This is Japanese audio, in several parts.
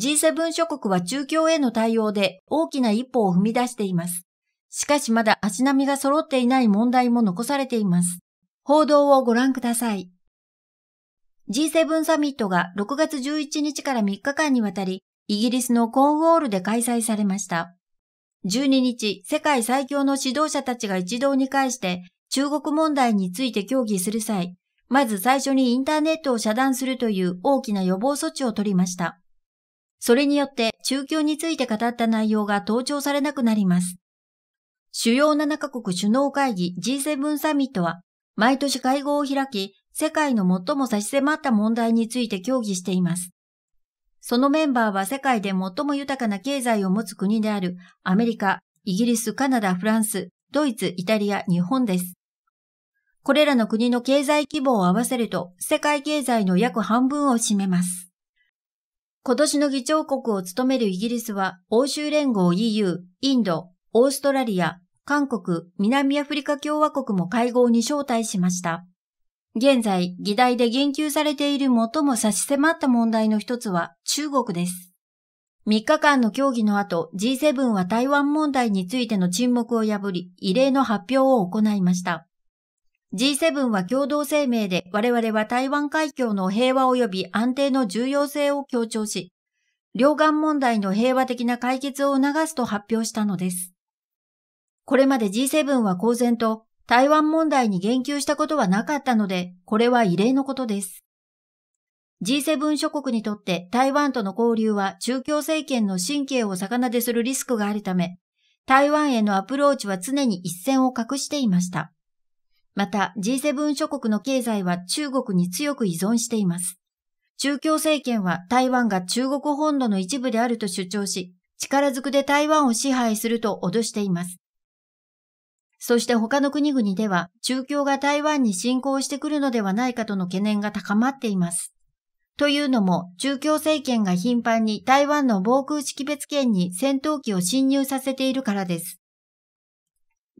G7 諸国は中共への対応で大きな一歩を踏み出しています。しかしまだ足並みが揃っていない問題も残されています。報道をご覧ください。G7 サミットが6月11日から3日間にわたり、イギリスのコーンウォールで開催されました。12日、世界最強の指導者たちが一堂に会して、中国問題について協議する際、まず最初にインターネットを遮断するという大きな予防措置を取りました。それによって中共について語った内容が盗聴されなくなります。主要7カ国首脳会議 G7 サミットは、毎年会合を開き、世界の最も差し迫った問題について協議しています。そのメンバーは世界で最も豊かな経済を持つ国であるアメリカ、イギリス、カナダ、フランス、ドイツ、イタリア、日本です。これらの国の経済規模を合わせると世界経済の約半分を占めます。今年の議長国を務めるイギリスは、欧州連合 EU、インド、オーストラリア、韓国、南アフリカ共和国も会合に招待しました。現在、議題で言及されている最も差し迫った問題の一つは中国です。3日間の協議の後、G7 は台湾問題についての沈黙を破り、異例の発表を行いました。G7 は共同声明で我々は台湾海峡の平和及び安定の重要性を強調し、両岸問題の平和的な解決を促すと発表したのです。これまで G7 は公然と台湾問題に言及したことはなかったので、これは異例のことです。G7 諸国にとって台湾との交流は中共政権の神経を逆なでするリスクがあるため、台湾へのアプローチは常に一線を画していました。また G7 諸国の経済は中国に強く依存しています。中共政権は台湾が中国本土の一部であると主張し、力ずくで台湾を支配すると脅しています。そして他の国々では中共が台湾に侵攻してくるのではないかとの懸念が高まっています。というのも中共政権が頻繁に台湾の防空識別圏に戦闘機を侵入させているからです。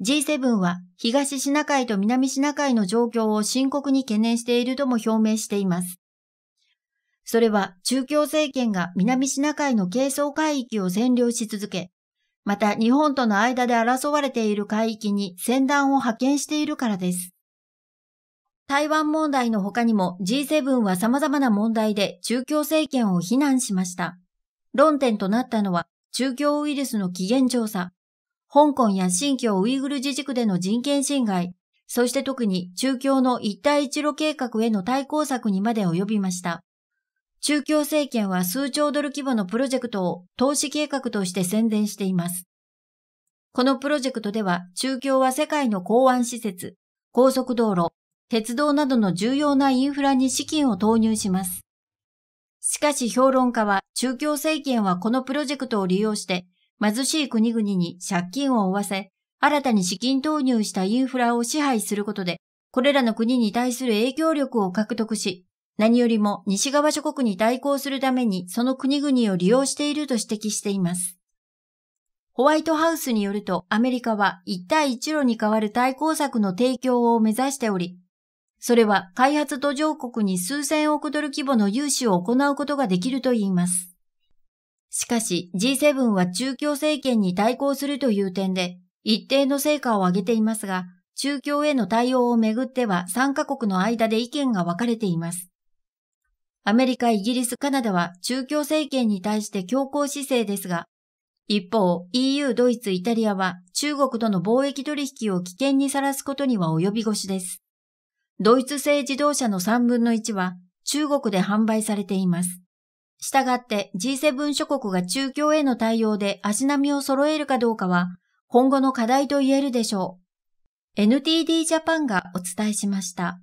G7 は東シナ海と南シナ海の状況を深刻に懸念しているとも表明しています。それは中共政権が南シナ海の係争海域を占領し続け、また日本との間で争われている海域に船団を派遣しているからです。台湾問題の他にも G7 は様々な問題で中共政権を非難しました。論点となったのは中共ウイルスの起源調査、香港や新疆ウイグル自治区での人権侵害、そして特に中共の一帯一路計画への対抗策にまで及びました。中共政権は数兆ドル規模のプロジェクトを投資計画として宣伝しています。このプロジェクトでは中共は世界の港湾施設、高速道路、鉄道などの重要なインフラに資金を投入します。しかし評論家は中共政権はこのプロジェクトを利用して貧しい国々に借金を負わせ、新たに資金投入したインフラを支配することで、これらの国に対する影響力を獲得し、何よりも西側諸国に対抗するためにその国々を利用していると指摘しています。ホワイトハウスによるとアメリカは一帯一路に代わる対抗策の提供を目指しており、それは開発途上国に数千億ドル規模の融資を行うことができるといいます。しかし G7 は中共政権に対抗するという点で一定の成果を上げていますが、中共への対応をめぐっては3カ国の間で意見が分かれています。アメリカ、イギリス、カナダは中共政権に対して強硬姿勢ですが、一方 EU、ドイツ、イタリアは中国との貿易取引を危険にさらすことには及び腰です。ドイツ製自動車の3分の1は中国で販売されています。したがって G7 諸国が中共への対応で足並みを揃えるかどうかは今後の課題と言えるでしょう。NTD ジャパンがお伝えしました。